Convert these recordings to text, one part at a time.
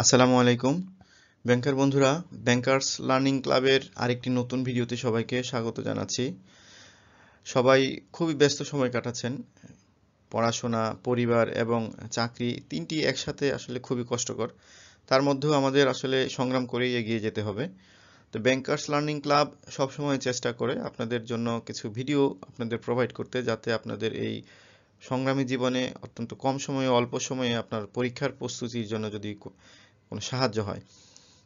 আসসালামু আলাইকুম ব্যাংকার বন্ধুরা ব্যাংকার্স লার্নিং ক্লাবের আরেকটি নতুন ভিডিওতে সবাইকে স্বাগত জানাচ্ছি সবাই খুবই ব্যস্ত সময় কাটাচ্ছেন পড়াশোনা পরিবার এবং চাকরি তিনটি একসাথে আসলে খুবই কষ্টকর তার মধ্যেও আমাদের আসলে সংগ্রাম করেই এগিয়ে যেতে হবে তো ব্যাংকার্স লার্নিং ক্লাব সবসময় চেষ্টা করে আপনাদের জন্য কিছু ভিডিও আপনাদের প্রোভাইড করতে যাতে আপনাদের এই সংগ্রামী জীবনে অত্যন্ত কম সময়ে অল্প সময়ে আপনার পরীক্ষার প্রস্তুতির জন্য যদি কোনো সাহায্য হয়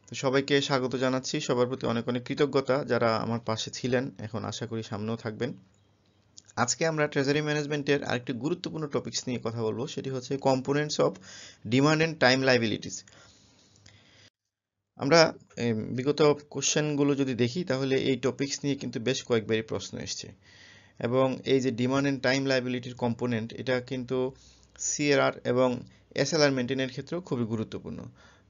তো সবাইকে স্বাগত জানাচ্ছি সবার প্রতি অনেক অনেক কৃতজ্ঞতা যারা আমার পাশে ছিলেন এখন আশা করি সামনেও থাকবেন আজকে আমরা ট্রেজারি ম্যানেজমেন্টের আরেকটি গুরুত্বপূর্ণ টপিক্স নিয়ে কথা বলবো সেটি হচ্ছে components of demand and time liabilities আমরা বিগত কোশ্চেনগুলো যদি দেখি তাহলে এই টপিক্স নিয়ে কিন্তু বেশ কয়েকবারই প্রশ্ন এসছে এবং এই যে ডিমান্ড অ্যান্ড টাইম লাইবিলিটির কম্পোনেন্ট এটা কিন্তু সিএরআর এবং এসএলআর মেনটেনের ক্ষেত্রেও খুবই গুরুত্বপূর্ণ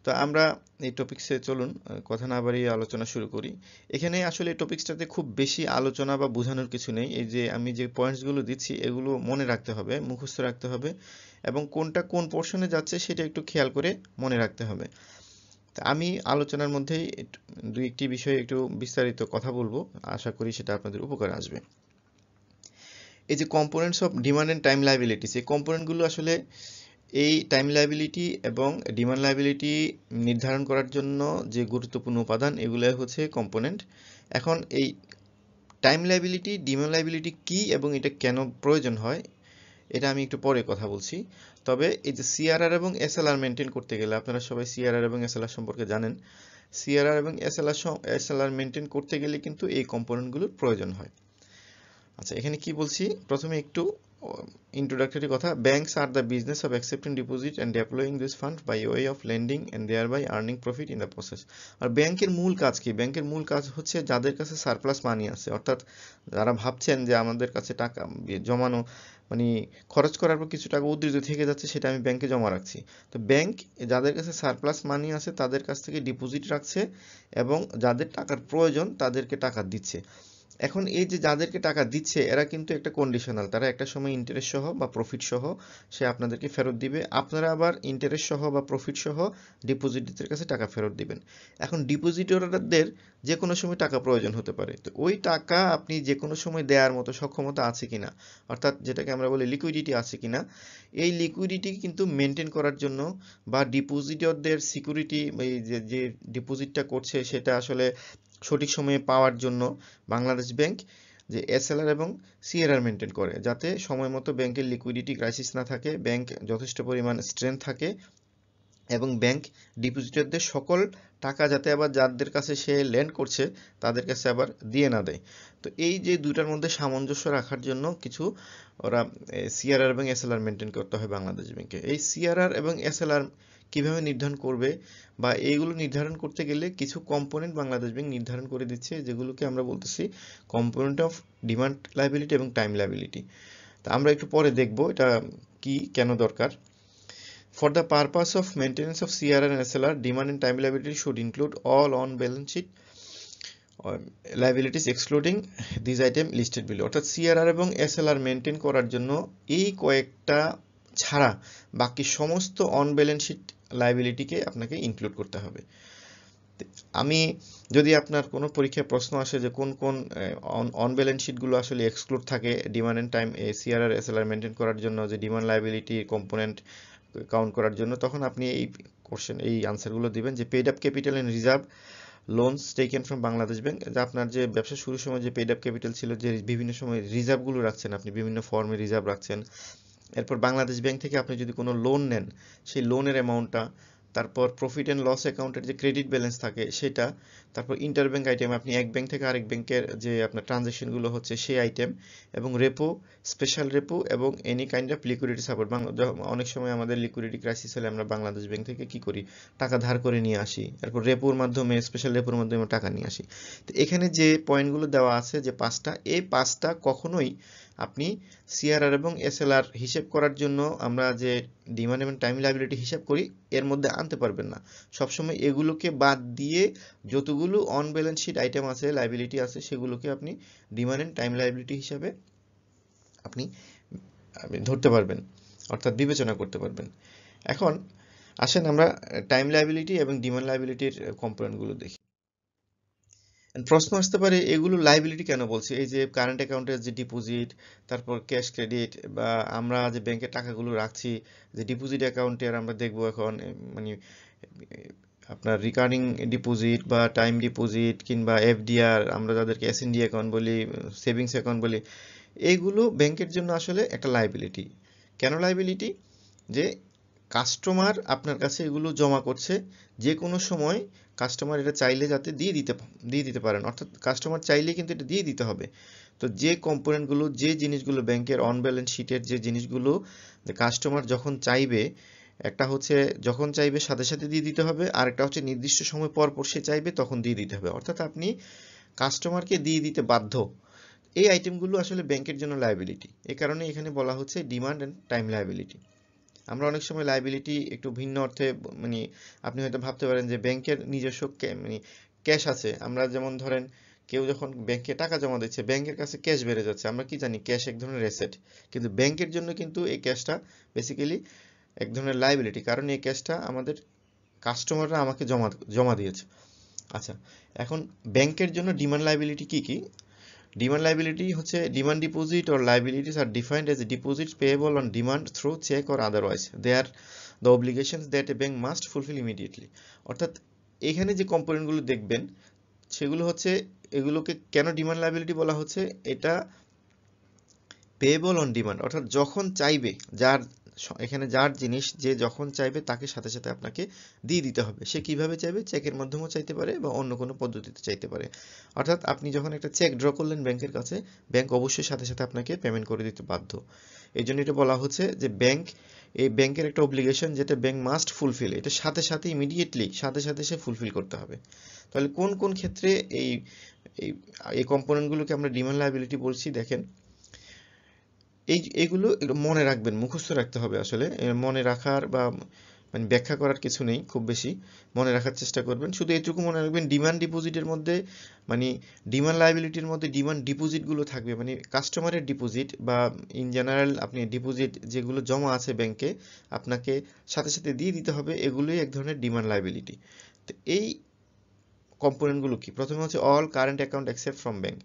তো আমরা এই টপিক্সে চলুন কথা না বাড়িয়ে আলোচনা শুরু করি এখানে আসলে টপিক্সটাতে খুব বেশি আলোচনা বা বোঝানোর কিছু নেই এই যে আমি যে পয়েন্টসগুলো দিচ্ছি এগুলো মনে রাখতে হবে মুখস্থ রাখতে হবে এবং কোনটা কোন পোর্শনে যাচ্ছে সেটা একটু খেয়াল করে মনে রাখতে হবে আমি আলোচনার মধ্যেই দুই একটি বিষয়ে একটু বিস্তারিত কথা বলবো আশা করি সেটা আপনাদের উপকার আসবে এই যে components of demand and time liabilities এই কম্পোনেন্টগুলো আসলে এই টাইম লাইবিলিটি এবং ডিমান্ড লাইবিলিটি নির্ধারণ করার জন্য যে গুরুত্বপূর্ণ উপাদান এগুলো হচ্ছে কম্পোনেন্ট এখন এই টাইম লাইবিলিটি ডিমান্ড লাইবিলিটি কী এবং এটা কেন প্রয়োজন হয় এটা আমি একটু পরে কথা বলছি তবে এই যে সিআরআর এবং এসএলআর মেনটেন করতে গেলে আপনারা সবাই সিআরআর এবং এসএলআর সম্পর্কে জানেন সিআরআর এবং এসএলআর এসএলআর মেনটেন করতে গেলে কিন্তু এই কম্পোনেন্টগুলোর প্রয়োজন হয় আচ্ছা এখানে কি বলছি প্রথমে একটু ইন্ট্রোডাক্টরি কথা আর the business of accepting deposit and and this fund by way of lending and thereby earning profit in the process আর ব্যাংকের মূল কাজ কি ব্যাংকের মূল কাজ হচ্ছে যাদের কাছে সারপ্লাস মানি আছে অর্থাৎ যারা ভাবছেন যে আমাদের কাছে টাকা জমানো মানে খরচ করার পর কিছু টাকা উদ্ধৃত থেকে যাচ্ছে সেটা আমি ব্যাংকে জমা রাখছি তো ব্যাংক যাদের কাছে সারপ্লাস মানি আছে তাদের কাছ থেকে ডিপোজিট রাখছে এবং যাদের টাকার প্রয়োজন তাদেরকে টাকা দিচ্ছে এখন এই যে যাদেরকে টাকা দিচ্ছে এরা কিন্তু একটা কন্ডিশনাল তারা একটা সময় ইন্টারেস্ট সহ বা প্রফিট সহ সে আপনাদেরকে ফেরত দিবে আপনারা আবার ইন্টারেস্ট সহ বা প্রফিট সহ ডিপোজিটদের কাছে টাকা ফেরত দিবেন এখন ডিপোজিটরদের যে কোনো সময় টাকা প্রয়োজন হতে পারে তো ওই টাকা আপনি যে কোনো সময় দেওয়ার মতো সক্ষমতা আছে কিনা অর্থাৎ যেটাকে আমরা বলি লিকুইডিটি আছে কিনা এই লিকুইডিটি কিন্তু মেনটেন করার জন্য বা ডিপোজিটরদের সিকিউরিটি এই যে ডিপোজিটটা করছে সেটা আসলে সঠিক সময়ে পাওয়ার জন্য বাংলাদেশ ব্যাংক যে এসএলআর এবং সিএরআর মেনটেন করে যাতে সময় মতো ব্যাংকের লিকুইডিটি ক্রাইসিস না থাকে ব্যাংক যথেষ্ট পরিমাণ স্ট্রেংথ থাকে এবং ব্যাংক ডিপোজিটারদের সকল টাকা যাতে আবার যাদের কাছে সে ল্যান্ড করছে তাদের কাছে আবার দিয়ে না দেয় তো এই যে দুইটার মধ্যে সামঞ্জস্য রাখার জন্য কিছু ওরা সিআরআর এবং এসএলআর মেনটেন করতে হয় বাংলাদেশ ব্যাংকে এই সিআরআর এবং এসএলআর কিভাবে নির্ধারণ করবে বা এইগুলো নির্ধারণ করতে গেলে কিছু কম্পোনেন্ট বাংলাদেশ ব্যাংক নির্ধারণ করে দিচ্ছে যেগুলোকে আমরা বলতেছি কম্পোনেন্ট অফ ডিমান্ড লাইবিলিটি এবং টাইম লাইবিলিটি তা আমরা একটু পরে দেখব এটা কি কেন দরকার For the purpose of maintenance of CRR and SLR, demand and time liability should include all on balance sheet or um, liabilities excluding these item listed below. অর্থাৎ CRR এবং SLR মেনটেন করার জন্য এই কয়েকটা ছাড়া বাকি সমস্ত অন ব্যালেন্স শিট লাইবিলিটিকে আপনাকে ইনক্লুড করতে হবে আমি যদি আপনার কোনো পরীক্ষায় প্রশ্ন আসে যে কোন কোন অন ব্যালেন্স শিটগুলো আসলে এক্সক্লুড থাকে demand and time CRR SLR maintain করার জন্য যে ডিমান্ড লাইবিলিটি কম্পোনেন্ট কাউন্ট করার জন্য তখন আপনি এই কোশ্চেন এই আনসারগুলো দিবেন যে paid up capital and reserve loans taken from Bangladesh bank যা আপনার যে ব্যবসা শুরুর সময় যে পেড আপ ক্যাপিটাল ছিল যে বিভিন্ন সময় রিজার্ভগুলো রাখছেন আপনি বিভিন্ন ফর্মে রিজার্ভ রাখছেন এরপর বাংলাদেশ ব্যাংক থেকে আপনি যদি কোনো লোন নেন সেই লোনের অ্যামাউন্টটা তারপর প্রফিট অ্যান্ড লস অ্যাকাউন্টের যে ক্রেডিট ব্যালেন্স থাকে সেটা তারপর ইন্টারব্যাঙ্ক আইটেম আপনি এক ব্যাংক থেকে আরেক ব্যাংকের যে আপনার ট্রানজ্যাকশনগুলো হচ্ছে সেই আইটেম এবং রেপো স্পেশাল রেপো এবং any kind of liquidity support অনেক সময় আমাদের লিকুইডিটি ক্রাইসিস হলে আমরা বাংলাদেশ ব্যাংক থেকে কি করি টাকা ধার করে নিয়ে আসি এরপর রেপোর মাধ্যমে স্পেশাল রেপোর মাধ্যমে টাকা নিয়ে আসি তো এখানে যে পয়েন্টগুলো দেওয়া আছে যে পাঁচটা এই পাঁচটা কখনোই আপনি সিআরআর এবং এসএলআর হিসেব করার জন্য আমরা যে ডিমান্ড এবং টাইম লাইবিলিটি হিসাব করি এর মধ্যে আনতে পারবেন না সবসময় এগুলোকে বাদ দিয়ে যতগুলো অন ব্যালেন্স শিট আইটেম আছে লাইবিলিটি আছে সেগুলোকে আপনি ডিমান্ড এন্ড টাইম লাইবিলিটি হিসাবে আপনি ধরতে পারবেন অর্থাৎ বিবেচনা করতে পারবেন এখন আসেন আমরা টাইম লাইবিলিটি এবং ডিমান্ড লাইবিলিটির কম্পোনেন্টগুলো দেখি প্রশ্ন আসতে পারে এগুলো লাইবিলিটি কেন বলছি এই যে কারেন্ট অ্যাকাউন্টের যে ডিপোজিট তারপর ক্যাশ ক্রেডিট বা আমরা যে ব্যাংকে টাকাগুলো রাখছি যে ডিপোজিট অ্যাকাউন্টের আমরা দেখব এখন মানে আপনার রিকারিং ডিপোজিট বা টাইম ডিপোজিট কিংবা এফডিআর আমরা যাদেরকে এসএনডি অ্যাকাউন্ট বলি সেভিংস অ্যাকাউন্ট বলি এইগুলো ব্যাংকের জন্য আসলে একটা লাইবিলিটি কেন লাইবিলিটি যে কাস্টমার আপনার কাছে এগুলো জমা করছে যে কোনো সময় কাস্টমার এটা চাইলে যাতে দিয়ে দিতে দিয়ে দিতে পারেন অর্থাৎ কাস্টমার চাইলে কিন্তু এটা দিয়ে দিতে হবে তো যে কম্পোনেন্টগুলো যে জিনিসগুলো ব্যাংকের অন ব্যালেন্স শিটের যে জিনিসগুলো কাস্টমার যখন চাইবে একটা হচ্ছে যখন চাইবে সাথে সাথে দিয়ে দিতে হবে আর একটা হচ্ছে নির্দিষ্ট সময় পর পর সে চাইবে তখন দিয়ে দিতে হবে অর্থাৎ আপনি কাস্টমারকে দিয়ে দিতে বাধ্য এই আইটেমগুলো আসলে ব্যাংকের জন্য লায়াবিলিটি এ কারণে এখানে বলা হচ্ছে ডিমান্ড অ্যান্ড টাইম লায়াবিলিটি আমরা অনেক সময় লাইবিলিটি একটু ভিন্ন অর্থে মানে আপনি হয়তো ভাবতে পারেন যে ব্যাংকের নিজস্ব মানে ক্যাশ আছে আমরা যেমন ধরেন কেউ যখন ব্যাংকে টাকা জমা দিচ্ছে ব্যাংকের কাছে ক্যাশ বেড়ে যাচ্ছে আমরা কি জানি ক্যাশ এক ধরনের অ্যাসেট কিন্তু ব্যাংকের জন্য কিন্তু এই ক্যাশটা বেসিক্যালি এক ধরনের লাইবিলিটি কারণ এই ক্যাশটা আমাদের কাস্টমাররা আমাকে জমা জমা দিয়েছে আচ্ছা এখন ব্যাংকের জন্য ডিমান্ড লাইবিলিটি কী কী ডিমান্ড লাইবিলিটি হচ্ছে demand deposit or liabilities are defined as deposit payable on demand through cheque or otherwise they are the obligation that a bank must fulfil immediately অর্থাৎ এখানে যে কম্পোনেন্টগুলো দেখবেন সেগুলো হচ্ছে এগুলোকে কেন ডিমান্ড লাইবিলিটি বলা হচ্ছে এটা পেয়েবল অন ডিমান্ড অর্থাৎ যখন চাইবে যার এখানে যার জিনিস যে যখন চাইবে তাকে সাথে সাথে আপনাকে দিয়ে দিতে হবে সে কিভাবে চাইবে চেকের মাধ্যমেও চাইতে পারে বা অন্য কোনো পদ্ধতিতে চাইতে পারে অর্থাৎ আপনি যখন একটা চেক ড্র করলেন ব্যাংকের কাছে ব্যাংক অবশ্যই সাথে সাথে আপনাকে পেমেন্ট করে দিতে বাধ্য এই জন্য এটা বলা হচ্ছে যে ব্যাংক এই ব্যাংকের একটা অব্লিগেশন যেটা ব্যাংক মাস্ট ফুলফিল এটা সাথে সাথে ইমিডিয়েটলি সাথে সাথে সে ফুলফিল করতে হবে তাহলে কোন কোন ক্ষেত্রে এই এই কম্পোনেন্টগুলোকে আমরা ডিমান্ড লাইবিলিটি বলছি দেখেন এই এগুলো মনে রাখবেন মুখস্থ রাখতে হবে আসলে মনে রাখার বা মানে ব্যাখ্যা করার কিছু নেই খুব বেশি মনে রাখার চেষ্টা করবেন শুধু এটুকু মনে রাখবেন ডিমান্ড ডিপোজিটের মধ্যে মানে ডিমান্ড লাইবিলিটির মধ্যে ডিমান্ড ডিপোজিটগুলো থাকবে মানে কাস্টমারের ডিপোজিট বা ইন জেনারেল আপনি ডিপোজিট যেগুলো জমা আছে ব্যাংকে আপনাকে সাথে সাথে দিয়ে দিতে হবে এগুলোই এক ধরনের ডিমান্ড লাইবিলিটি তো এই কম্পোনেন্টগুলো কি প্রথমে হচ্ছে all current account accept from bank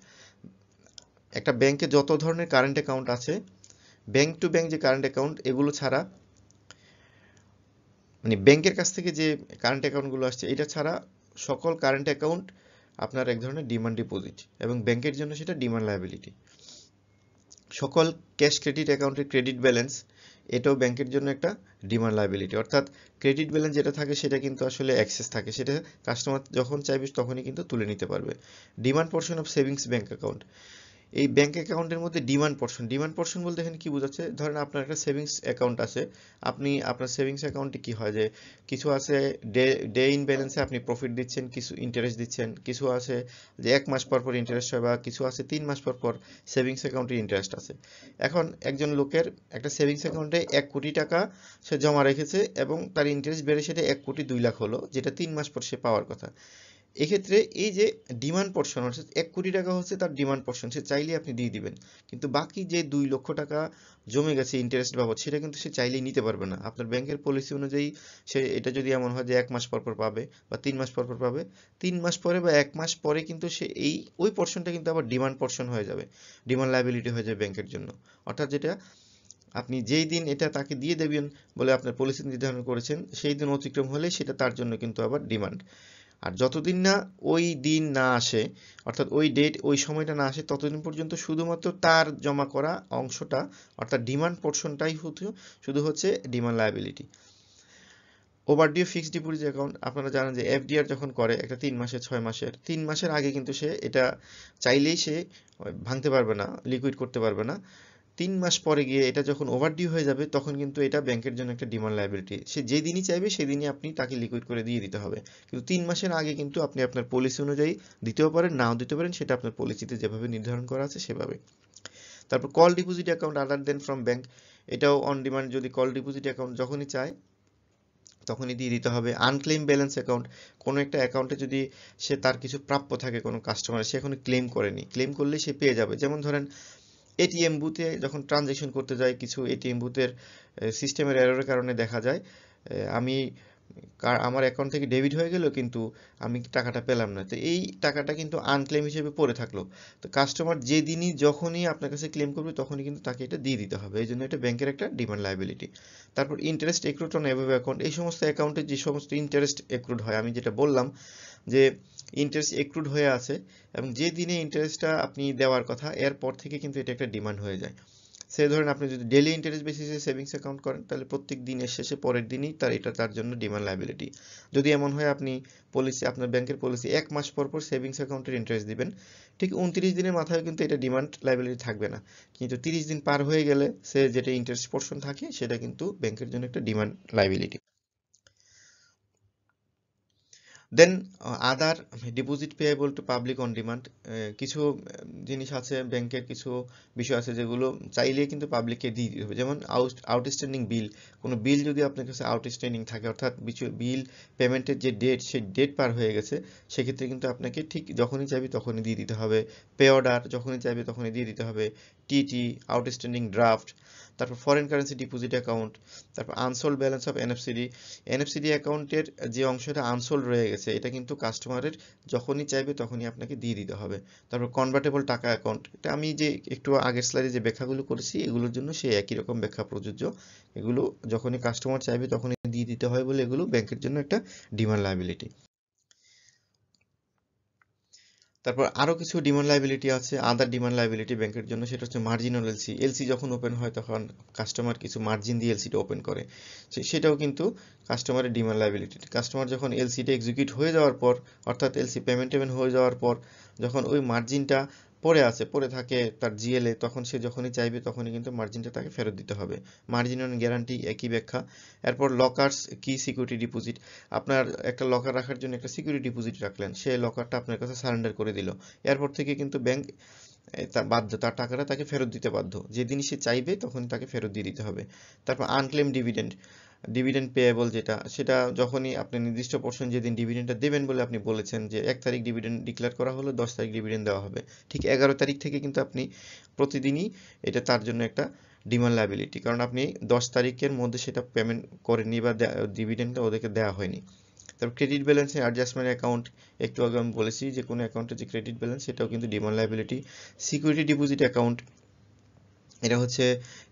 একটা ব্যাংকে যত ধরনের কারেন্ট অ্যাকাউন্ট আছে ব্যাংক টু ব্যাংক যে কারেন্ট অ্যাকাউন্ট এগুলো ছাড়া মানে ব্যাংকের কাছ থেকে যে কারেন্ট অ্যাকাউন্টগুলো আসছে এটা ছাড়া সকল কারেন্ট অ্যাকাউন্ট আপনার এক ধরনের ডিমান্ড ডিপোজিট এবং ব্যাংকের জন্য সেটা ডিমান্ড লায়াবিলিটি সকল ক্যাশ ক্রেডিট অ্যাকাউন্টের ক্রেডিট ব্যালেন্স এটাও ব্যাংকের জন্য একটা ডিমান্ড লাইবিলিটি অর্থাৎ ক্রেডিট ব্যালেন্স যেটা থাকে সেটা কিন্তু আসলে অ্যাক্সেস থাকে সেটা কাস্টমার যখন চাইবে তখনই কিন্তু তুলে নিতে পারবে demand portion of savings bank account এই ব্যাংক অ্যাকাউন্টের মধ্যে ডিমান্ড পোর্শন ডিমান্ড পোর্শন বলতে এখানে কি বোঝাচ্ছে ধরেন আপনার একটা সেভিংস অ্যাকাউন্ট আছে আপনি আপনার সেভিংস অ্যাকাউন্টে কি হয় যে কিছু আছে ডে ডে ইন ব্যালেন্সে আপনি প্রফিট দিচ্ছেন কিছু ইন্টারেস্ট দিচ্ছেন কিছু আছে যে এক মাস পর পর ইন্টারেস্ট হয় বা কিছু আছে তিন মাস পর পর সেভিংস অ্যাকাউন্টে ইন্টারেস্ট আছে এখন একজন লোকের একটা সেভিংস অ্যাকাউন্টে এক কোটি টাকা সে জমা রেখেছে এবং তার ইন্টারেস্ট বেড়ে সেটা এক কোটি দুই লাখ হলো যেটা তিন মাস পর সে পাওয়ার কথা এক্ষেত্রে এই যে ডিমান্ড পোর্শন অর্থাৎ এক কোটি টাকা হচ্ছে তার ডিমান্ড পোর্শন সে চাইলে আপনি দিয়ে দিবেন কিন্তু বাকি যে দুই লক্ষ টাকা জমে গেছে ইন্টারেস্ট বাবদ সেটা কিন্তু সে চাইলেই নিতে পারবে না আপনার ব্যাংকের পলিসি অনুযায়ী সে এটা যদি এমন হয় যে এক মাস পর পর পাবে বা তিন মাস পর পর পাবে তিন মাস পরে বা এক মাস পরে কিন্তু সে এই ওই পোর্শনটা কিন্তু আবার ডিমান্ড পোর্শন হয়ে যাবে ডিমান্ড লাইবিলিটি হয়ে যাবে ব্যাংকের জন্য অর্থাৎ যেটা আপনি যেই দিন এটা তাকে দিয়ে দেবেন বলে আপনার পলিসি নির্ধারণ করেছেন সেই দিন অতিক্রম হলে সেটা তার জন্য কিন্তু আবার ডিমান্ড আর যতদিন না ওই দিন না আসে অর্থাৎ ওই ডেট ওই সময়টা না আসে ততদিন পর্যন্ত শুধুমাত্র তার জমা করা অংশটা অর্থাৎ ডিমান্ড পোর্শনটাই হতো শুধু হচ্ছে ডিমান্ড লায়াবিলিটি ডিও ফিক্সড ডিপোজিট অ্যাকাউন্ট আপনারা জানেন যে এফডিআর যখন করে একটা তিন মাসের ছয় মাসের তিন মাসের আগে কিন্তু সে এটা চাইলেই সে ভাঙতে পারবে না লিকুইড করতে পারবে না তিন মাস পরে গিয়ে এটা যখন ওভারডিউ হয়ে যাবে তখন কিন্তু এটা ব্যাংকের জন্য একটা ডিমান্ড লাইবিলিটি সে যেদিনই চাইবে সেদিনই আপনি তাকে লিকুইড করে দিয়ে দিতে হবে কিন্তু তিন মাসের আগে কিন্তু আপনি আপনার পলিসি অনুযায়ী দিতেও পারেন নাও দিতে পারেন সেটা আপনার পলিসিতে যেভাবে নির্ধারণ করা আছে সেভাবে তারপর call deposit account other than from bank এটাও অন ডিমান্ড যদি কল ডিপোজিট অ্যাকাউন্ট যখনই চায় তখনই দিয়ে দিতে হবে আনক্লেম ব্যালেন্স অ্যাকাউন্ট কোনো একটা অ্যাকাউন্টে যদি সে তার কিছু প্রাপ্য থাকে কোনো কাস্টমার সে এখনো ক্লেম করেনি ক্লেম করলে সে পেয়ে যাবে যেমন ধরেন এটিএম বুথে যখন ট্রানজেকশন করতে যাই কিছু এটিএম বুথের সিস্টেমের এররের কারণে দেখা যায় আমি আমার অ্যাকাউন্ট থেকে ডেবিট হয়ে গেল কিন্তু আমি টাকাটা পেলাম না তো এই টাকাটা কিন্তু আনক্লেম হিসেবে পড়ে থাকলো তো কাস্টমার যেদিনই যখনই আপনার কাছে ক্লেম করবে তখনই কিন্তু তাকে এটা দিয়ে দিতে হবে এই জন্য এটা ব্যাংকের একটা ডিমান্ড লাইবিলিটি তারপর ইন্টারেস্ট এক্রুট অন এভাবে অ্যাকাউন্ট এই সমস্ত অ্যাকাউন্টে যে সমস্ত ইন্টারেস্ট এক্রুট হয় আমি যেটা বললাম যে ইন্টারেস্ট একটুড হয়ে আছে এবং যে দিনে ইন্টারেস্টটা আপনি দেওয়ার কথা এরপর থেকে কিন্তু এটা একটা ডিমান্ড হয়ে যায় সে ধরেন আপনি যদি ডেলি ইন্টারেস্ট বেসিসে সেভিংস অ্যাকাউন্ট করেন তাহলে প্রত্যেক দিনের শেষে পরের দিনই তার এটা তার জন্য ডিমান্ড লাইবিলিটি যদি এমন হয় আপনি পলিসি আপনার ব্যাংকের পলিসি এক মাস পর পর সেভিংস অ্যাকাউন্টের ইন্টারেস্ট দিবেন ঠিক উনত্রিশ দিনের মাথায় কিন্তু এটা ডিমান্ড লাইবিলিটি থাকবে না কিন্তু তিরিশ দিন পার হয়ে গেলে সে যেটা ইন্টারেস্ট পোর্শন থাকে সেটা কিন্তু ব্যাংকের জন্য একটা demand liability then other deposit payable to public on demand কিছু um, জিনিস আছে ব্যাংকের কিছু বিষয় আছে যেগুলো চাইলে কিন্তু পাবলিককে দিয়ে দিতে হবে যেমন আউট আউটস্ট্যান্ডিং বিল কোনো বিল যদি আপনার কাছে আউটস্ট্যান্ডিং থাকে অর্থাৎ বিল পেমেন্টের যে ডেট সেই ডেট পার হয়ে গেছে সেক্ষেত্রে কিন্তু আপনাকে ঠিক যখনই চাইবে তখনই দিয়ে দিতে হবে পে অর্ডার যখনই চাইবে তখনই দিয়ে দিতে হবে টিটি আউটস্ট্যান্ডিং ড্রাফট তারপর ফরেন কারেন্সি ডিপোজিট অ্যাকাউন্ট তারপর unsold balance of NFCD NFCD অ্যাকাউন্টের যে অংশটা আনসোল্ড রয়ে গেছে এটা কিন্তু কাস্টমারের যখনই চাইবে তখনই আপনাকে দিয়ে দিতে হবে তারপর কনভার্টেবল টাকা অ্যাকাউন্ট এটা আমি যে একটু আগের স্লাইডে যে ব্যাখ্যাগুলো করেছি এগুলোর জন্য সেই একই রকম ব্যাখ্যা প্রযোজ্য এগুলো যখনই কাস্টমার চাইবে তখনই দিয়ে দিতে হয় বলে এগুলো ব্যাংকের জন্য একটা ডিমান্ড লায়াবিলিটি তারপর আরও কিছু ডিমান্ড লাইবিলিটি আছে আদার ডিমান্ড লাইবিলিটি ব্যাংকের জন্য সেটা হচ্ছে মার্জিনাল এলসি এলসি যখন ওপেন হয় তখন কাস্টমার কিছু মার্জিন দিয়ে এলসিটা ওপেন করে সেটাও কিন্তু কাস্টমারের ডিমান্ড লাইবিলিটি কাস্টমার যখন এলসিটা এক্সিকিউট হয়ে যাওয়ার পর অর্থাৎ এলসি পেমেন্ট টেমেন্ট হয়ে যাওয়ার পর যখন ওই মার্জিনটা পড়ে আছে পড়ে থাকে তার জিএলএ তখন সে যখনই চাইবে তখনই কিন্তু মার্জিনটা তাকে ফেরত দিতে হবে মার্জিন অন গ্যারান্টি একই ব্যাখ্যা এরপর লকার্স কি সিকিউরিটি ডিপোজিট আপনার একটা লকার রাখার জন্য একটা সিকিউরিটি ডিপোজিট রাখলেন সে লকারটা আপনার কাছে সারেন্ডার করে দিল এরপর থেকে কিন্তু ব্যাংক তার বাধ্য তার টাকাটা তাকে ফেরত দিতে বাধ্য যেদিন সে চাইবে তখন তাকে ফেরত দিয়ে দিতে হবে তারপর আনক্লেম ডিভিডেন্ড ডিভিডেন্ড পেয়েবল যেটা সেটা যখনই আপনি নির্দিষ্ট পোর্শন যেদিন ডিভিডেন্ডটা দেবেন বলে আপনি বলেছেন যে এক তারিখ ডিভিডেন্ড ডিক্লেয়ার করা হলো দশ তারিখ ডিভিডেন্ড দেওয়া হবে ঠিক এগারো তারিখ থেকে কিন্তু আপনি প্রতিদিনই এটা তার জন্য একটা ডিমান্ড লাইবিলিটি কারণ আপনি দশ তারিখের মধ্যে সেটা পেমেন্ট করেনি বা ডিভিডেন্ডটা ওদেরকে দেওয়া হয়নি তারপর ক্রেডিট ব্যালেন্সে অ্যাডজাস্টমেন্ট অ্যাকাউন্ট একটু আগে আমি বলেছি যে কোনো অ্যাকাউন্টের যে ক্রেডিট ব্যালেন্স সেটাও কিন্তু demand liability security deposit account এটা হচ্ছে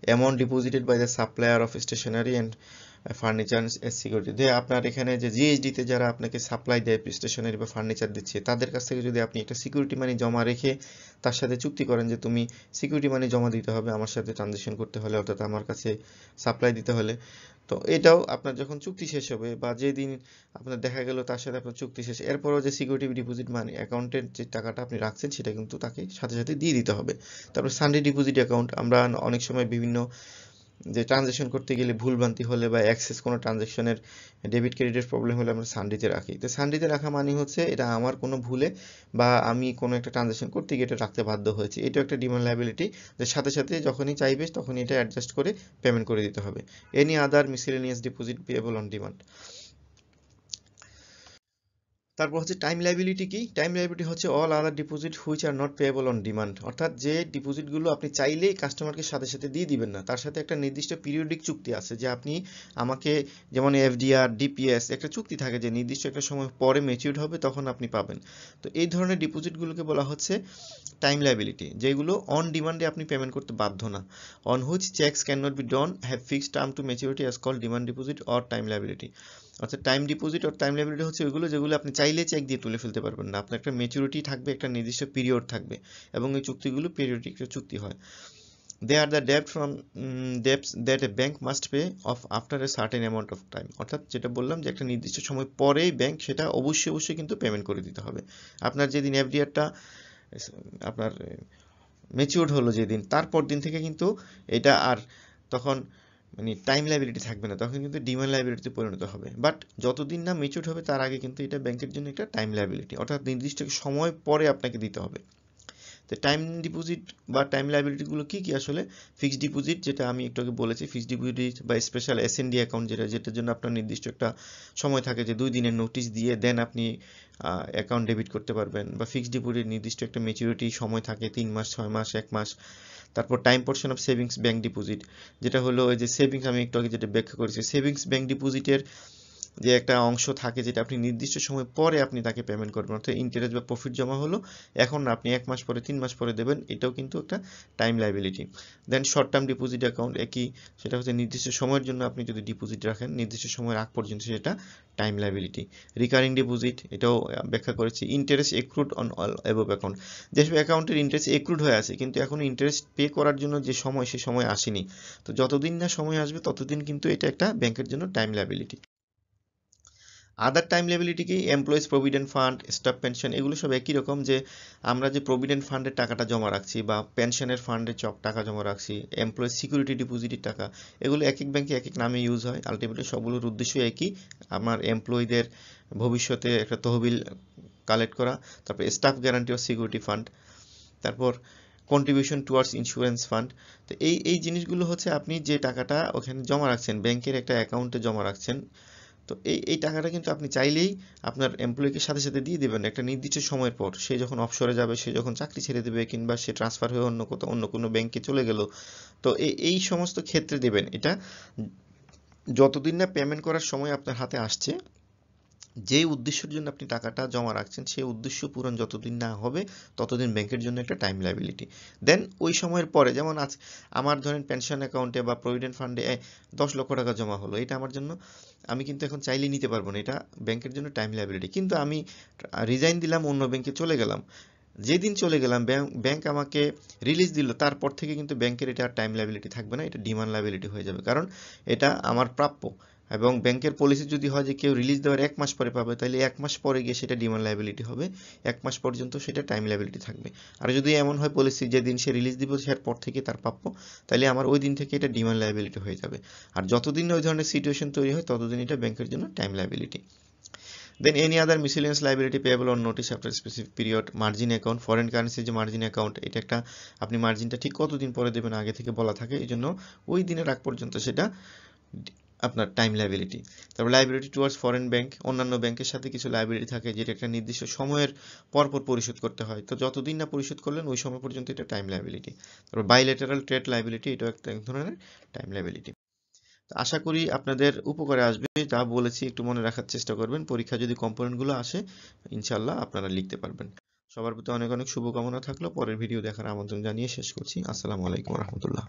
amount deposited by the supplier of stationery and furniture security দিয়ে আপনার এখানে যে তে যারা আপনাকে সাপ্লাই দেয় স্টেশনারি বা ফার্নিচার দিচ্ছে তাদের কাছ থেকে যদি আপনি একটা সিকিউরিটি মানি জমা রেখে তার সাথে চুক্তি করেন যে তুমি সিকিউরিটি মানি জমা দিতে হবে আমার সাথে ট্রানজেকশন করতে হলে অর্থাৎ আমার কাছে সাপ্লাই দিতে হলে তো এটাও আপনার যখন চুক্তি শেষ হবে বা যেদিন আপনার দেখা গেল তার সাথে আপনার চুক্তি শেষ এরপরও যে সিকিউরিটি ডিপোজিট মানে অ্যাকাউন্টের যে টাকাটা আপনি রাখছেন সেটা কিন্তু তাকে সাথে সাথে দিয়ে দিতে হবে তারপর সানডে ডিপোজিট অ্যাকাউন্ট আমরা অনেক সময় বিভিন্ন যে ট্রানজেকশন করতে গেলে ভুলভ্রান্তি হলে বা অ্যাক্সেস কোনো ট্রানজেকশনের ডেবিট ক্রেডিটের প্রবলেম হলে আমরা সানডিতে রাখি তো সানডিতে রাখা মানে হচ্ছে এটা আমার কোনো ভুলে বা আমি কোনো একটা ট্রানজেকশন করতে গিয়ে এটা রাখতে বাধ্য হয়েছে এটা একটা ডিমান্ড লাইবিলিটি যে সাথে সাথে যখনই চাইবে তখনই এটা অ্যাডজাস্ট করে পেমেন্ট করে দিতে হবে any other miscellaneous deposit payable on demand তারপর হচ্ছে টাইম লাইবিলিটি কি টাইম লাইবিলিটি হচ্ছে all other deposit which are not payable on demand অর্থাৎ যে ডিপোজিটগুলো আপনি চাইলেই কাস্টমারকে সাথে সাথে দিয়ে দিবেন না তার সাথে একটা নির্দিষ্ট পিরিয়ডিক চুক্তি আছে যে আপনি আমাকে যেমন এফডিআর ডিপিএস একটা চুক্তি থাকে যে নির্দিষ্ট একটা সময় পরে ম্যাচিউর হবে তখন আপনি পাবেন তো এই ধরনের ডিপোজিটগুলোকে বলা হচ্ছে টাইম লাইবিলিটি যেগুলো অন ডিমান্ডে আপনি পেমেন্ট করতে বাধ্য না on which cheques can not be drawn have fixed term to maturity as call demand deposit or time liability অর্থাৎ time deposit or time liability হচ্ছে ওইগুলো যেগুলো আপনি চাই চাইলে চেক দিয়ে তুলে ফেলতে পারবেন না আপনার একটা মেচুরিটি থাকবে একটা নির্দিষ্ট পিরিয়ড থাকবে এবং এই চুক্তিগুলো পিরিয়ডিক চুক্তি হয় they are the debt from debts that a bank must pay off after a certain amount of time অর্থাৎ যেটা বললাম যে একটা নির্দিষ্ট সময় পরেই ব্যাংক সেটা অবশ্যই অবশ্যই কিন্তু পেমেন্ট করে দিতে হবে আপনার যেদিন এফডিআরটা আপনার ম্যাচিওর হলো যেদিন তারপর দিন থেকে কিন্তু এটা আর তখন মানে টাইম লাইবিলিটি থাকবে না তখন কিন্তু ডিমান্ড লাইবিলিটিতে পরিণত হবে বাট যতদিন না মেচুর হবে তার আগে কিন্তু এটা ব্যাংকের জন্য একটা টাইম লাইবিলিটি অর্থাৎ নির্দিষ্ট সময় পরে আপনাকে দিতে হবে তো টাইম ডিপোজিট বা টাইম লাইবিলিটিগুলো কী কী আসলে ফিক্সড ডিপোজিট যেটা আমি একটু আগে বলেছি ফিক্সড ডিপোজিট বা স্পেশাল ডি অ্যাকাউন্ট যেটা যেটার জন্য আপনার নির্দিষ্ট একটা সময় থাকে যে দুই দিনের নোটিশ দিয়ে দেন আপনি অ্যাকাউন্ট ডেবিট করতে পারবেন বা ফিক্সড ডিপোজিট নির্দিষ্ট একটা মেচুরিটি সময় থাকে তিন মাস ছয় মাস এক মাস তারপর time portion of savings bank deposit যেটা হলো ওই যে সেভিংস আমি একটু আগে যেটা ব্যাখ্যা করেছি সেভিংস ব্যাংক ডিপোজিটের যে একটা অংশ থাকে যেটা আপনি নির্দিষ্ট সময় পরে আপনি তাকে পেমেন্ট করবেন অর্থাৎ ইন্টারেস্ট বা প্রফিট জমা হলো এখন আপনি এক মাস পরে তিন মাস পরে দেবেন এটাও কিন্তু একটা time liability then short term deposit account একই সেটা হচ্ছে নির্দিষ্ট সময়ের জন্য আপনি যদি ডিপোজিট রাখেন নির্দিষ্ট সময়ের আগ পর্যন্ত সেটা টাইম লাইবিলিটি রিকারিং ডিপোজিট এটাও ব্যাখ্যা করেছি interest accrued on all above account যেসব অ্যাকাউন্টের ইন্টারেস্ট এক্রুড হয়ে আছে কিন্তু এখন ইন্টারেস্ট পে করার জন্য যে সময় সে সময় আসেনি তো যতদিন না সময় আসবে ততদিন কিন্তু এটা একটা ব্যাংকের জন্য time liability other time liability কি employees provident fund staff pension এগুলো সব একই রকম যে আমরা যে প্রভিডেন্ট ফান্ডের টাকাটা জমা রাখছি বা পেনশনের ফান্ডের চক টাকা জমা রাখছি এমপ্লয়িজ সিকিউরিটি ডিপোজিটের টাকা এগুলো এক এক ব্যাংকে এক এক নামে ইউজ হয় আলটিমেটলি সবগুলোর উদ্দেশ্য একই আমার এমপ্লয়ীদের ভবিষ্যতে একটা তহবিল কালেক্ট করা তারপর staff guarantee of security fund তারপর কন্ট্রিবিউশন টুয়ার্ডস ইন্স্যুরেন্স ফান্ড তো এই এই জিনিসগুলো হচ্ছে আপনি যে টাকাটা ওখানে জমা রাখছেন ব্যাংকের একটা অ্যাকাউন্টে জমা রাখছেন তো এই এই টাকাটা কিন্তু আপনি চাইলেই আপনার এমপ্লয়িকে সাথে সাথে দিয়ে দেবেন একটা নির্দিষ্ট সময়ের পর সে যখন অবসরে যাবে সে যখন চাকরি ছেড়ে দেবে কিংবা সে ট্রান্সফার হয়ে অন্য কোথাও অন্য কোনো ব্যাংকে চলে গেল তো এই এই সমস্ত ক্ষেত্রে দেবেন এটা যতদিন না পেমেন্ট করার সময় আপনার হাতে আসছে যে উদ্দেশ্যের জন্য আপনি টাকাটা জমা রাখছেন সেই উদ্দেশ্য পূরণ যতদিন না হবে ততদিন ব্যাংকের জন্য একটা টাইম লাইবিলিটি দেন ওই সময়ের পরে যেমন আজ আমার ধরেন পেনশন অ্যাকাউন্টে বা প্রভিডেন্ট ফান্ডে দশ লক্ষ টাকা জমা হলো এটা আমার জন্য আমি কিন্তু এখন চাইলে নিতে পারবো না এটা ব্যাংকের জন্য টাইম লাইবিলিটি কিন্তু আমি রিজাইন দিলাম অন্য ব্যাংকে চলে গেলাম যেদিন চলে গেলাম ব্যাংক আমাকে রিলিজ দিল তারপর থেকে কিন্তু ব্যাংকের এটা টাইম লাইবিলিটি থাকবে না এটা ডিমান্ড লাইবিলিটি হয়ে যাবে কারণ এটা আমার প্রাপ্য এবং ব্যাংকের পলিসি যদি হয় যে কেউ রিলিজ দেওয়ার এক মাস পরে পাবে তাহলে এক মাস পরে গিয়ে সেটা ডিমান্ড লাইবিলিটি হবে এক মাস পর্যন্ত সেটা টাইম লাইবিলিটি থাকবে আর যদি এমন হয় পলিসি যেদিন সে রিলিজ দিব সেটার পর থেকে তার প্রাপ্য তাহলে আমার ওই দিন থেকে এটা ডিমান্ড লাইবিলিটি হয়ে যাবে আর যতদিন ওই ধরনের সিচুয়েশন তৈরি হয় ততদিন এটা ব্যাংকের জন্য time liability then any other miscellaneous liability payable on notice after specific period margin account foreign কারেন্সির যে মার্জিন অ্যাকাউন্ট এটা একটা আপনি মার্জিনটা ঠিক কতদিন পরে দেবেন আগে থেকে বলা থাকে এই জন্য ওই দিনের আগ পর্যন্ত সেটা আপনার টাইম লাইবিলিটি তারপর লাইবিলিটি টুয়ার্ডস ফরেন ব্যাংক অন্যান্য ব্যাংকের সাথে কিছু লাইবিলিটি থাকে যেটা একটা নির্দিষ্ট সময়ের পরপর পরিশোধ করতে হয় তো যতদিন না পরিশোধ করলেন ওই সময় পর্যন্ত এটা টাইম লাইবিলিটি তারপর বাইলেটারাল ট্রেড লাইবিলিটি এটাও একটা এক ধরনের টাইম লাইবিলিটি আশা করি আপনাদের উপকারে আসবে যা বলেছি একটু মনে রাখার চেষ্টা করবেন পরীক্ষা যদি কম্পোনেন্টগুলো আসে ইনশাল্লাহ আপনারা লিখতে পারবেন সবার প্রতি অনেক অনেক শুভকামনা থাকলো পরের ভিডিও দেখার আমন্ত্রণ জানিয়ে শেষ করছি আসসালামু আলাইকুম রহমতুল্লাহ